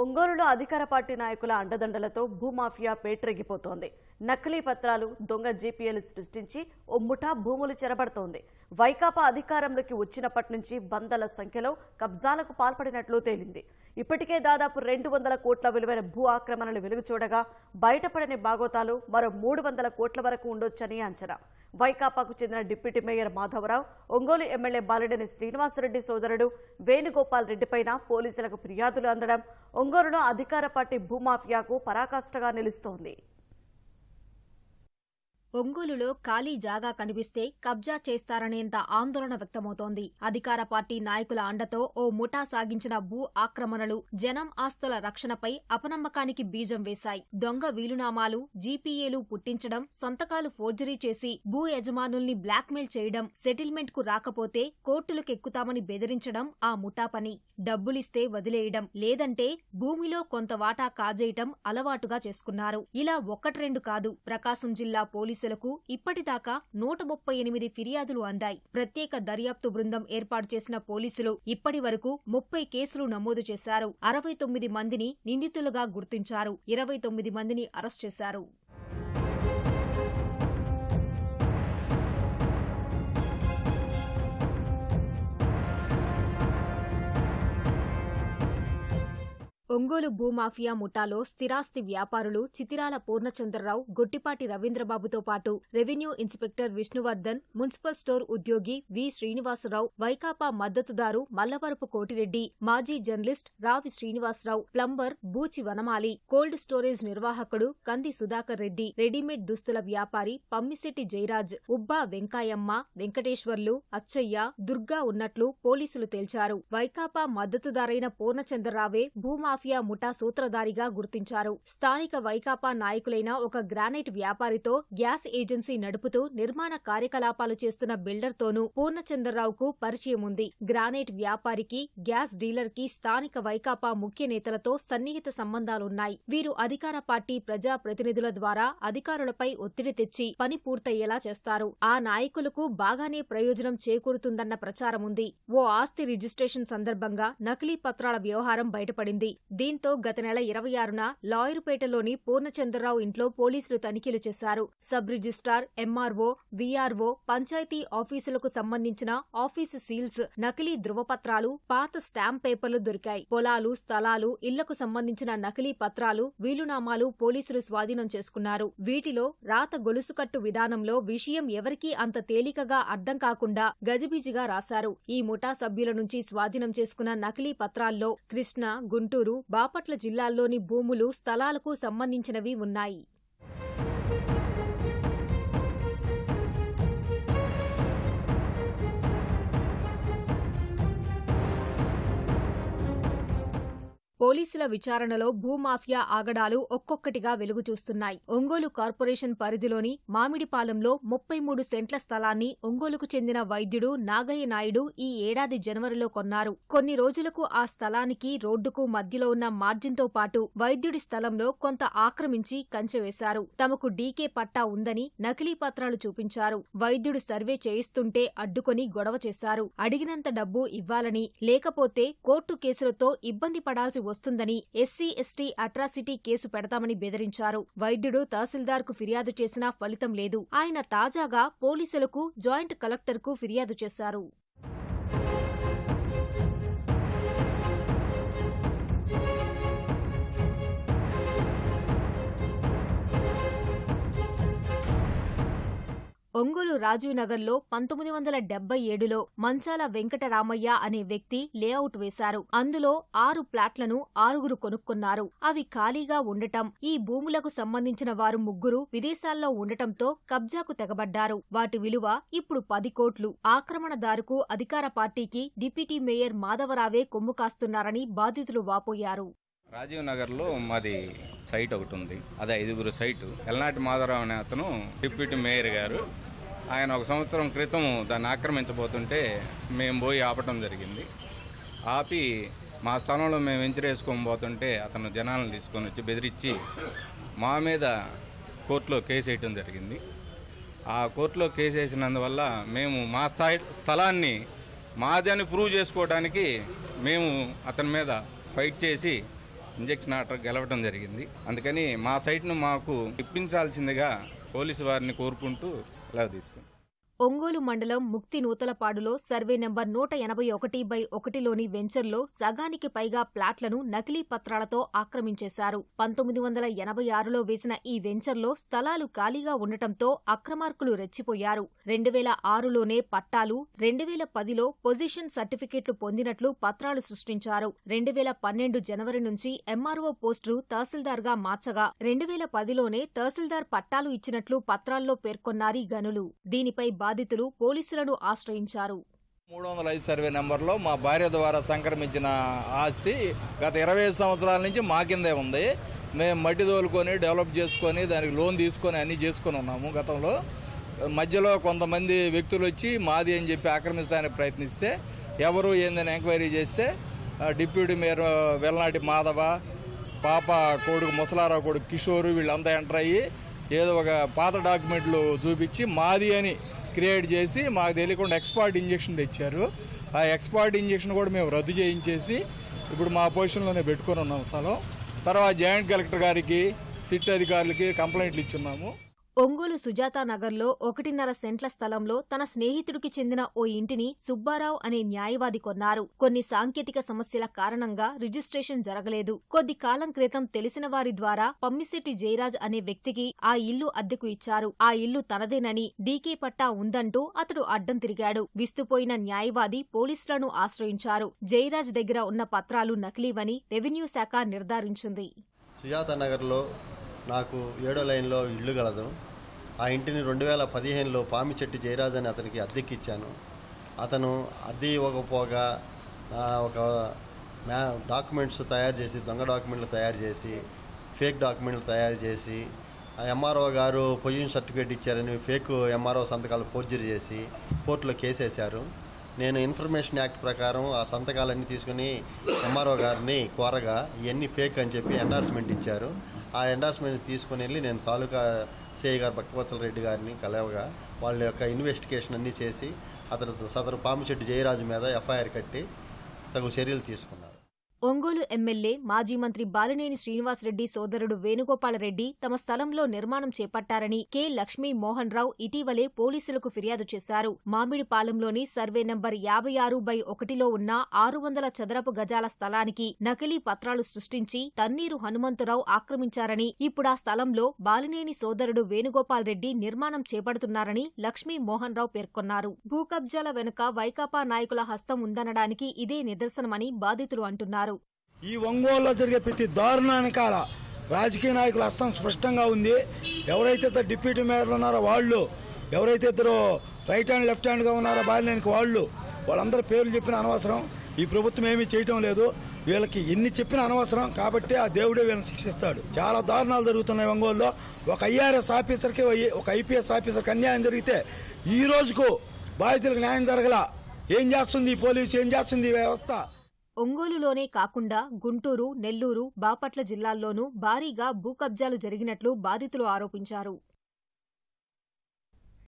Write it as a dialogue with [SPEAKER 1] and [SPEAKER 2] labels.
[SPEAKER 1] ఒంగోలులో అధికార పార్టీ నాయకుల అండదండలతో భూమాఫియా పేట్రెగిపోతోంది నకిలీ పత్రాలు దొంగ జీపీఎలు సృష్టించి ఓ ముఠా భూములు చెరబడుతోంది వైకాపా అధికారంలోకి వచ్చినప్పటి నుంచి వందల సంఖ్యలో కబ్జాలకు పాల్పడినట్లు తేలింది ఇప్పటికే దాదాపు రెండు వందల కోట్ల విలువైన భూ ఆక్రమణలు వెలుగుచూడగా బయటపడని బాగోతాలు మరో మూడు వందల కోట్ల వరకు ఉండొచ్చని అంచనా వైకాపాకు చెందిన deputy mayor Madhavarao Ongole MLA Balineni Srinivasareddy సోదరుడు వేణుగోపాల్ రెడ్డిపై పోలీసులకు ఫిర్యాదులు అందడం ఒంగోలులో అధికార పార్టీ భూమాఫియాకు పరాకాష్ఠగా నిలుస్తోంది ఒంగోలులో ఖాళీ జాగా కనిపిస్తే కబ్జా చేస్తారనేంత ఆందోళన వ్యక్తమవుతోంది అధికార పార్టీ నాయకుల అండతో ఓ ముఠా సాగించిన భూ ఆక్రమణలు జనం ఆస్తుల రక్షణపై అపనమ్మకానికి బీజం వేశాయి దొంగ వీలునామాలు జీపీఏలు పుట్టించడం సంతకాలు ఫోర్జరీ చేసి భూ యజమానుల్ని బ్లాక్మెయిల్ చేయడం సెటిల్మెంట్ కు రాకపోతే కోర్టులకెక్కుతామని బెదిరించడం ఆ ముఠా పని డబ్బులిస్తే వదిలేయడం లేదంటే భూమిలో కొంత వాటా కాజేయటం అలవాటుగా చేసుకున్నారు ఇలా ఒక్కట్రెండు కాదు ప్రకాశం జిల్లా పోలీసు పోలీసులకు ఇప్పటిదాకా నూట ముప్పై ఎనిమిది ఫిర్యాదులు అందాయి ప్రత్యేక దర్యాప్తు బృందం ఏర్పాటు చేసిన పోలీసులు ఇప్పటి వరకు ముప్పై కేసులు నమోదు చేశారు అరవై తొమ్మిది మందిని నిందితులుగా గుర్తించారు ఇరవై తొమ్మిది మందిని అరెస్ట్ చేశారు ఒంగోలు భూమాఫియా ముఠాలో స్థిరాస్తి వ్యాపారులు చితిరాల పూర్ణచంద్రరావు గొట్టిపాటి రవీంద్రబాబుతో పాటు revenue inspector Vishnuvardhan municipal store ఉద్యోగి వి శ్రీనివాసరావు వైకాపా మద్దతుదారు మల్లవరపు కోటిరెడ్డి మాజీ journalist Ravi Srinivasarao plumber Buchi Vanamali cold storage నిర్వాహకుడు కంది సుధాకర్ రెడ్డి రెడీమేడ్ దుస్తుల వ్యాపారి పమ్మిశెట్టి జయరాజ్ ఉబ్బా వెంకాయమ్మ వెంకటేశ్వర్లు అచ్చయ్య దుర్గా ఉన్నట్లు పోలీసులు తేల్చారు వైకాపా మద్దతుదారైన పూర్ణచంద్రరావే భూమా మాఫియా ముఠా సూత్రధారిగా గుర్తించారు స్థానిక వైకాపా నాయకులైన ఒక గ్రానైట్ వ్యాపారితో గ్యాస్ ఏజెన్సీ నడుపుతూ నిర్మాణ కార్యకలాపాలు చేస్తున్న బిల్డర్తోనూ పూర్ణచంద్రరావుకు పరిచయం ఉంది గ్రానైట్ వ్యాపారికి గ్యాస్ డీలర్కి స్థానిక వైకాపా ముఖ్య నేతలతో సన్నిహిత సంబంధాలున్నాయి వీరు అధికార పార్టీ ప్రజా ప్రతినిధుల ద్వారా అధికారులపై ఒత్తిడి తెచ్చి పని పూర్తయ్యేలా చేస్తారు ఆ నాయకులకు బాగానే ప్రయోజనం చేకూరుతుందన్న ప్రచారముంది ఓ ఆస్తి రిజిస్ట్రేషన్ సందర్భంగా నకిలీ పత్రాల వ్యవహారం బయటపడింది దీంతో గత నెల ఇరవై ఆరున లాయర్పేటలోని పూర్ణచంద్రరావు ఇంట్లో పోలీసులు తనిఖీలు చేశారు sub registrar MRO VRO panchayat ఆఫీసులకు సంబంధించిన ఆఫీసు సీల్స్ నకిలీ ధృవపత్రాలు పాత స్టాంప్ పేపర్లు దొరికాయి పొలాలు స్థలాలు ఇళ్లకు సంబంధించిన నకిలీ పత్రాలు వీలునామాలు పోలీసులు స్వాధీనం చేసుకున్నారు వీటిలో రాత గొలుసుకట్టు విధానంలో విషయం ఎవరికీ అంత తేలికగా అర్థం కాకుండా గజిబిజిగా రాశారు ఈ ముఠా సభ్యుల నుంచి స్వాధీనం చేసుకున్న నకిలీ పత్రాల్లో కృష్ణ గుంటూరు బాపట్ల జిల్లాల్లోని భూములు, స్థలాలకు సంబంధించినవి ఉన్నాయి. పోలీసుల విచారణలో భూమాఫియా ఆగడాలు ఒక్కొక్కటిగా వెలుగుచూస్తున్నాయి ఒంగోలు కార్పొరేషన్ పరిధిలోని మామిడిపాలెంలో ముప్పై మూడు సెంట్ల స్థలాన్ని ఒంగోలుకు చెందిన వైద్యుడు నాగయ్య నాయుడు ఈ ఏడాది జనవరిలో కొన్నారు కొన్ని రోజులకు ఆ స్థలానికి రోడ్డుకు మధ్యలో ఉన్న మార్జిన్తో పాటు వైద్యుడి స్థలంలో కొంత ఆక్రమించి కంచె వేశారు తమకు డీకే పట్టా ఉందని నకిలీ పత్రాలు చూపించారు వైద్యుడు సర్వే చేయిస్తుంటే అడ్డుకొని గొడవ చేశారు అడిగినంత డబ్బు ఇవ్వాలని లేకపోతే కోర్టు కేసులతో ఇబ్బంది పడాల్సి వస్తుందని ఎస్సీ ఎస్టీ అట్రాసిటీ కేసు పెడతామని బెదిరించారు వైద్యుడు తహసీల్దార్కు ఫిర్యాదు చేసినా ఫలితం లేదు ఆయన తాజాగా పోలీసులకు జాయింట్ కలెక్టర్కు ఫిర్యాదు చేశారు ఒంగోలు రాజీవ్నగర్లో పంతొమ్మిది వందల డెబ్బై ఏడులో మంచాల వెంకటరామయ్య అనే వ్యక్తి లేఅవుట్ వేశారు అందులో ఆరు ప్లాట్లను ఆరుగురు కొనుక్కున్నారు అవి ఖాళీగా ఉండటం ఈ భూములకు సంబంధించిన వారు ముగ్గురు విదేశాల్లో ఉండటంతో కబ్జాకు తెగబడ్డారు వాటి విలువ ఇప్పుడు పది కోట్లు ఆక్రమణదారుకు అధికార పార్టీకి డిప్యూటీ మేయర్ మాధవరావే కొమ్ము కాస్తున్నారని బాధితులు వాపోయారు రాజీవ్ లో మాది సైట్ ఒకటి ఉంది అదే ఐదుగురు సైట్ ఎల్నాటి మాధవరావు అనే అతను డిప్యూటీ మేయర్ గారు ఆయన ఒక సంవత్సరం క్రితం దాన్ని ఆక్రమించబోతుంటే మేము పోయి ఆపటం జరిగింది ఆపి మా స్థలంలో మేము వెంచరేసుకొని పోతుంటే అతను జనాలను తీసుకొని వచ్చి బెదిరించి మా మీద కోర్టులో కేసు వేయటం జరిగింది ఆ కోర్టులో కేసు వేసినందువల్ల మేము మా స్థాయి స్థలాన్ని మాదని ప్రూవ్ చేసుకోవడానికి మేము అతని మీద ఫైట్ చేసి ఇంజక్షన్ ఆర్డర్ గెలవడం జరిగింది అందుకని మా సైట్ను మాకు ఇప్పించాల్సిందిగా పోలీసు వారిని కోరుకుంటూ ఇలా తీసుకుంటాం ఒంగోలు మండలం ముక్తి నూతలపాడులో సర్వే నెంబర్ నూట ఎనభై ఒకటి బై ఒకటిలోని వెంచర్లో సగానికి పైగా ప్లాట్లను నకిలీ పత్రాలతో ఆక్రమించేశారు పంతొమ్మిది వందల ఎనభై ఆరులో వేసిన ఈ వెంచర్లో స్థలాలు ఖాళీగా ఉండటంతో అక్రమార్కులు రెచ్చిపోయారు రెండు వేల ఆరులోనే పట్టాలు రెండు వేల పదిలో పొజిషన్ సర్టిఫికెట్లు పొందినట్లు పత్రాలు సృష్టించారు రెండు వేల పన్నెండు జనవరి నుంచి ఎంఆర్ఓ పోస్టు తహసీల్దార్గా మార్చగా రెండు వేల పదిలోనే తహసీల్దార్ పట్టాలు ఇచ్చినట్లు పత్రాల్లో పేర్కొన్నారీ గనులు దీనిపై బాధితులు పోలీసులను ఆశ్రయించారు మూడు వందల ఐదు సర్వే నెంబర్లో మా భార్య ద్వారా సంక్రమించిన ఆస్తి గత ఇరవై ఐదు సంవత్సరాల నుంచి మా కిందే ఉంది మేము మట్టి తోలుకొని డెవలప్ చేసుకొని దానికి లోన్ తీసుకొని అన్నీ చేసుకొని ఉన్నాము గతంలో మధ్యలో కొంతమంది వ్యక్తులు వచ్చి మాది అని చెప్పి ఆక్రమించడానికి ప్రయత్నిస్తే ఎవరు ఏందని ఎంక్వైరీ చేస్తే డిప్యూటీ మేయర్ వెళ్ళనాటి మాధవ పాప కొడుకు ముసలారావు కొడుకు కిషోరు వీళ్ళంతా ఎంటర్ అయ్యి ఏదో ఒక పాత డాక్యుమెంట్లు చూపించి మాది అని క్రియేట్ చేసి మాకు తెలియకుండా ఎక్స్పర్ట్ ఇంజక్షన్ తెచ్చారు ఆ ఎక్స్పర్ట్ ఇంజక్షన్ కూడా మేము రద్దు చేయించేసి ఇప్పుడు మా పొజిషన్లోనే పెట్టుకుని ఉన్నాం స్థలం తర్వాత జాయింట్ కలెక్టర్ గారికి సిట్ అధికారులకి కంప్లైంట్లు ఇచ్చున్నాము ఒంగోలు సుజాతానగర్లో ఒకటిన్నర సెంట్ల స్థలంలో తన స్నేహితుడికి చెందిన ఓ ఇంటిని సుబ్బారావు అనే న్యాయవాది కొన్నారు కొన్ని సాంకేతిక సమస్యల కారణంగా రిజిస్ట్రేషన్ జరగలేదు కొద్ది కాలం క్రితం తెలిసిన వారి ద్వారా పమ్మిశెట్టి జయరాజ్ అనే వ్యక్తికి ఆ ఇల్లు అద్దెకు ఇచ్చారు ఆ ఇల్లు తనదేనని డీకే పట్టా ఉందంటూ అతడు అడ్డం తిరిగాడు విస్తుపోయిన న్యాయవాది పోలీసులను ఆశ్రయించారు జయరాజ్ దగ్గర ఉన్న పత్రాలు నకిలీవని రెవెన్యూ శాఖ నిర్ధారించింది సుజాతానగర్లో నాకు ఏడో లైన్లో ఇల్లు గలదు ఆ ఇంటిని రెండు వేల పదిహేనులో పామిచెట్టి జయరాజ్ అని అతనికి అద్దెకిచ్చాను అతను అద్దె ఇవ్వకపోగా ఒక మ్యా డాక్యుమెంట్స్ తయారు చేసి దొంగ డాక్యుమెంట్లు తయారు చేసి ఫేక్ డాక్యుమెంట్లు తయారు చేసి ఎంఆర్ఓ గారు పొజిషన్ సర్టిఫికేట్ ఇచ్చారని ఫేక్ ఎంఆర్ఓ సంతకాలు ఫోర్జరీ చేసి కోర్టులో కేసేశారు నేను ఇన్ఫర్మేషన్ యాక్ట్ ప్రకారం ఆ సంతకాలన్నీ తీసుకుని ఎంఆర్ఓ గారిని కోరగా ఇవన్నీ ఫేక్ అని చెప్పి ఎండార్స్మెంట్ ఇచ్చారు ఆ ఎండార్స్మెంట్ తీసుకుని వెళ్ళి నేను తాలూకా సిఐ గారు భక్తవత్సల రెడ్డి గారిని కలవగా వాళ్ళ యొక్క ఇన్వెస్టిగేషన్ అన్నీ చేసి అతను సదరు పామిచెట్టు జయరాజు మీద ఎఫ్ఐఆర్ కట్టి తగు చర్యలు తీసుకున్నారు ఒంగోలు ఎమ్మెల్యే మాజీ మంత్రి బాలినేని శ్రీనివాసరెడ్డి సోదరుడు వేణుగోపాలరెడ్డి తమ స్థలంలో నిర్మాణం చేపట్టారని కె లక్ష్మీ మోహన్ రావు ఇటీవలే పోలీసులకు ఫిర్యాదు చేశారు మామిడిపాలెంలోని సర్వే నంబర్ యాభై ఆరు బై ఒకటిలో ఉన్న ఆరు వందల చదరపు గజాల స్థలానికి నకిలీ పత్రాలు సృష్టించి తన్నీరు హనుమంతరావు ఆక్రమించారని ఇప్పుడు ఆ స్థలంలో బాలినేని సోదరుడు వేణుగోపాల్రెడ్డి నిర్మాణం చేపడుతున్నారని లక్ష్మీ మోహన్ రావు పేర్కొన్నారు భూకబ్జాల వెనుక వైకాపా నాయకుల హస్తం ఉందనడానికి ఇదే నిదర్శనమని బాధితులు అంటున్నారు ఈ ఒంగోలులో జరిగే ప్రతి దారుణానికాల రాజకీయ నాయకుల హస్తం స్పష్టంగా ఉంది ఎవరైతే డిప్యూటీ మేయర్లు ఉన్నారో వాళ్ళు ఎవరైతే ఇద్దరు రైట్ హ్యాండ్ లెఫ్ట్ హ్యాండ్గా ఉన్నారో బాలినేనికి వాళ్ళు వాళ్ళందరి పేర్లు చెప్పిన అనవసరం ఈ ప్రభుత్వం ఏమీ చేయటం లేదు వీళ్ళకి ఎన్ని చెప్పిన అనవసరం కాబట్టి ఆ దేవుడే వీళ్ళని శిక్షిస్తాడు చాలా దారుణాలు జరుగుతున్నాయి ఒంగోలులో ఒక ఐఆర్ఎస్ ఆఫీసర్కి ఒక ఐపీఎస్ ఆఫీసర్కి అన్యాయం జరిగితే ఈ రోజుకు బాధితులకు న్యాయం జరగల ఏం చేస్తుంది ఈ పోలీసు ఏం చేస్తుంది ఈ వ్యవస్థ ఒంగోలులోనే కాకుండా గుంటూరు, నెల్లూరు, బాపట్ల జిల్లాల్లోనూ భారీగా భూకబ్జాలు జరిగినట్లు బాధితులు ఆరోపించారు.